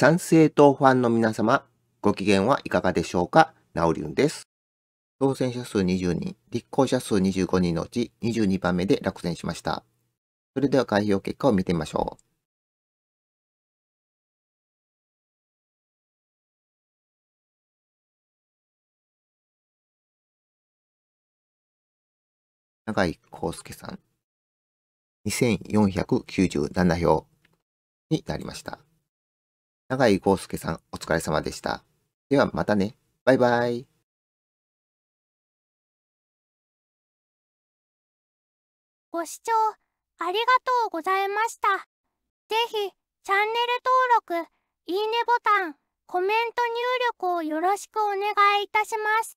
賛成党ファンの皆様、ご機嫌はいかがでしょうかナオリュンです。当選者数20人、立候補者数25人のうち22番目で落選しました。それでは開票結果を見てみましょう。長井康介さん、2497票になりました。永井豪介さん、お疲れ様でした。ではまたね。バイバイ。ご視聴ありがとうございました。ぜひ、チャンネル登録、いいねボタン、コメント入力をよろしくお願いいたします。